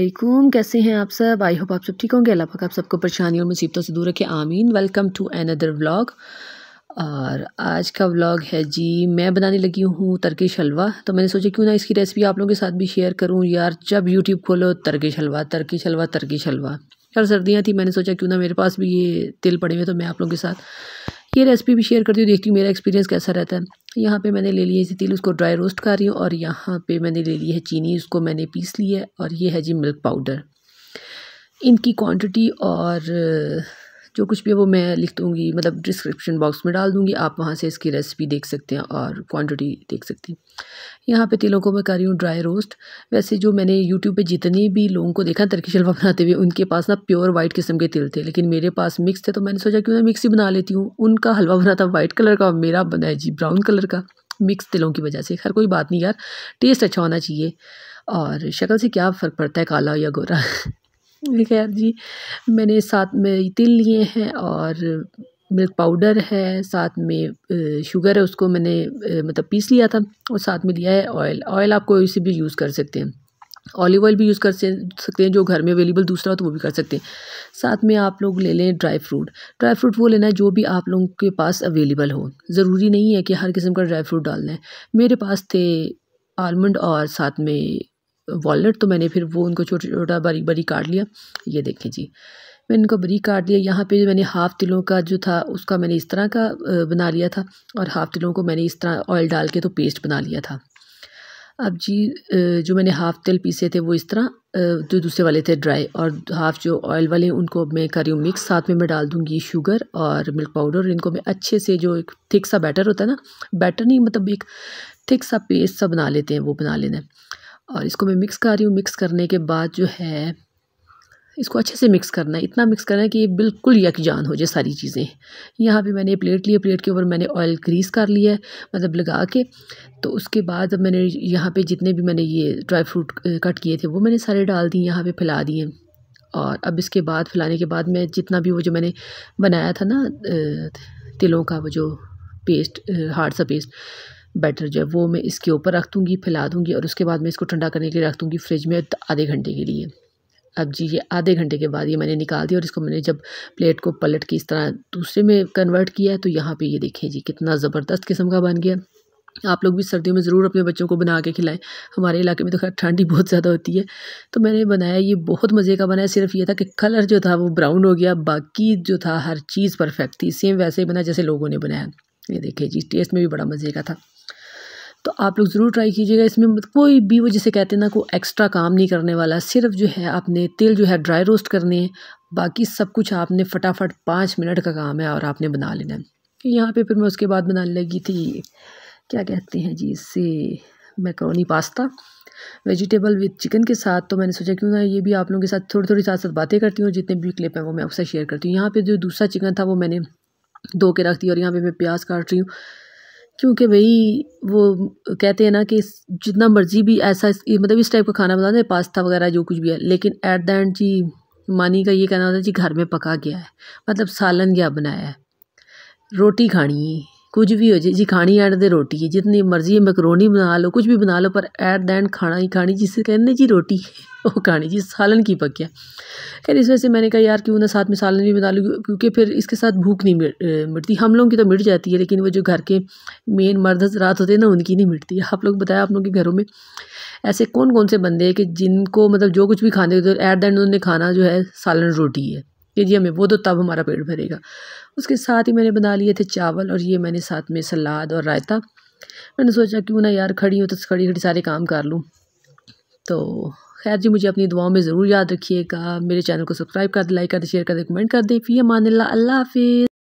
असलम कैसे हैं आप सब आई होप आप सब ठीक होंगे अल्लाह पाक आप सबको परेशानी और मुसीबतों से दूर रखें आमीन वेलकम टू अनदर व्लॉग और आज का व्लॉग है जी मैं बनाने लगी हूँ तरकेश हलवा तो मैंने सोचा क्यों ना इसकी रेसिपी आप लोगों के साथ भी शेयर करूँ यार जब यूट्यूब खोलो तरकेश हलवा तरकेश हलवा तरकेश हलवा यार सर्दियाँ थी मैंने सोचा क्यों ना मेरे पास भी ये तिल पड़े हुए तो मैं आप लोगों के साथ ये रेसिपी भी शेयर करती हूँ देखती हूँ मेरा एक्सपीरियंस कैसा रहता है यहाँ पे मैंने ले लिया है तिल उसको ड्राई रोस्ट कर रही हूँ और यहाँ पे मैंने ले ली है चीनी उसको मैंने पीस ली है और ये है जी मिल्क पाउडर इनकी क्वांटिटी और जो कुछ भी है वो मैं लिख दूँगी मतलब डिस्क्रिप्शन बॉक्स में डाल दूँगी आप वहाँ से इसकी रेसिपी देख सकते हैं और क्वांटिटी देख सकते हैं यहाँ पे तिलों को मैं कर रही हूँ ड्राई रोस्ट वैसे जो मैंने यूट्यूब पर जितने भी लोगों को देखा तरकी शलवा बनाते हुए उनके पास ना प्योर वाइट किस्म के तिल थे लेकिन मेरे पास मिक्स थे तो मैंने सोचा कि मैं मिक्स ही बना लेती हूँ उनका हलवा बना था वाइट कलर का और मेरा बना है जी ब्राउन कलर का मिक्स तिलों की वजह से हर कोई बात नहीं यार टेस्ट अच्छा होना चाहिए और शक्ल से क्या फ़र्क पड़ता है काला या गोरा खैर जी मैंने साथ में तिल लिए हैं और मिल्क पाउडर है साथ में शुगर है उसको मैंने मतलब पीस लिया था और साथ में लिया है ऑयल ऑयल आप कोई से भी यूज़ कर सकते हैं ऑलिव ऑयल भी यूज़ कर सकते हैं जो घर में अवेलेबल दूसरा हो तो वो भी कर सकते हैं साथ में आप लोग ले लें ड्राई फ्रूट ड्राई फ्रूट वो लेना है जो भी आप लोगों के पास अवेलेबल हो ज़रूरी नहीं है कि हर किस्म का ड्राई फ्रूट डालना है मेरे पास थे आलमंड और साथ में वॉलेट तो मैंने फिर वो उनको छोटा छोटा बारीक बारीक काट लिया ये देखें जी मैंने इनको बारीक काट लिया यहाँ पे मैंने हाफ़ तिलों का जो था उसका मैंने इस तरह का बना लिया था और हाफ़ तिलों को मैंने इस तरह ऑयल डाल के तो पेस्ट बना लिया था अब जी जो मैंने हाफ़ तिल पीसे थे वो इस तरह जो दूसरे वाले थे ड्राई और हाफ़ जो ऑयल वाले उनको मैं कर रही हूँ मिक्स साथ में मैं डाल दूँगी शुगर और मिल्क पाउडर इनको मैं अच्छे से जो एक थिक सा बैटर होता है ना बैटर नहीं मतलब एक थिक सा पेस्ट सा बना लेते हैं वो बना लेना है और इसको मैं मिक्स कर रही हूँ मिक्स करने के बाद जो है इसको अच्छे से मिक्स करना है इतना मिक्स करना है कि ये बिल्कुल यकजान हो जाए सारी चीज़ें यहाँ पे मैंने प्लेट लिया प्लेट के ऊपर मैंने ऑयल ग्रीस कर लिया है मतलब लगा के तो उसके बाद अब मैंने यहाँ पे जितने भी मैंने ये ड्राई फ्रूट कट किए थे वो मैंने सारे डाल दिए यहाँ पे फैला दिए और अब इसके बाद फैलाने के बाद मैं जितना भी वो जो मैंने बनाया था ना तिलों का वो जो पेस्ट हार्ड सा पेस्ट बैटर जो है वो मैं इसके ऊपर रख दूँगी फैला दूँगी और उसके बाद मैं इसको ठंडा करने के लिए रख दूँगी फ्रिज में आधे घंटे के लिए अब जी ये आधे घंटे के बाद ये मैंने निकाल दिया और इसको मैंने जब प्लेट को पलट के इस तरह दूसरे में कन्वर्ट किया तो यहाँ पे ये देखें जी कितना ज़बरदस्त किस्म का बन गया आप लोग भी सर्दियों में ज़रूर अपने बच्चों को बना के खिलाएं हमारे इलाके में तो खैर ठंडी बहुत ज़्यादा होती है तो मैंने बनाया ये बहुत मज़े का बनाया सिर्फ ये था कि कलर जो था वो ब्राउन हो गया बाकी जो था हर चीज़ परफेक्ट थी सेम वैसे ही बना जैसे लोगों ने बनाया ये देखिए जी टेस्ट में भी बड़ा मज़े का था तो आप लोग ज़रूर ट्राई कीजिएगा इसमें कोई भी वो जिसे कहते हैं ना कोई एक्स्ट्रा काम नहीं करने वाला सिर्फ जो है आपने तेल जो है ड्राई रोस्ट करने हैं बाकी सब कुछ आपने फटाफट पाँच मिनट का काम है और आपने बना लेना है यहाँ पे फिर मैं उसके बाद बनाने लगी थी क्या कहते हैं जी इससे macaroni pasta vegetable with chicken के साथ तो मैंने सोचा क्यों ना ये भी आप लोगों के साथ थोड़ी थोड़ी साथ साथ बातें करती हूँ जितने भी क्लिप हैं वो मैं आपसे शेयर करती हूँ यहाँ पे जो दूसरा चिकन था वो मैंने धो के रख दी और यहाँ पे मैं प्याज काट रही हूँ क्योंकि भाई वो कहते हैं ना कि जितना मर्ज़ी भी ऐसा मतलब इस टाइप का खाना बनाते हैं पास्ता वगैरह जो कुछ भी है लेकिन एट द एंड जी मानी का ये कहना होता है जी घर में पका गया है मतलब सालन गया बनाया है रोटी खानी है कुछ भी हो जाए जी खानी ऐट दे रोटी है जितनी मर्जी है मैकरोनी बना लो कुछ भी बना लो पर एट द एंड खाना ही खानी जिसे कहने जी रोटी वो खानी जी सालन की पक्या खैर इस वजह से मैंने कहा यार क्यों ना साथ में सालन भी बना लूँ क्योंकि फिर इसके साथ भूख नहीं मिटती हम लोगों की तो मिट जाती है लेकिन वो जो घर के मेन मर्द रात होते हैं ना उनकी नहीं मिटती आप लोग बताया आप लोगों के घरों में ऐसे कौन कौन से बंदे हैं कि जिनको मतलब जो कुछ भी खाने एट द एंड उन्होंने खाना जो है सालन रोटी है दे जी हमें वो तो तब हमारा पेट भरेगा उसके साथ ही मैंने बना लिए थे चावल और ये मैंने साथ में सलाद और रायता मैंने सोचा क्यों ना यार खड़ी हो तो खड़ी खड़ी सारे काम कर लूँ तो खैर जी मुझे अपनी दुआओं में ज़रूर याद रखिएगा मेरे चैनल को सब्सक्राइब कर दे लाइक कर दे शेयर कर दे कमेंट कर दे फिर मान लाला हाफिज़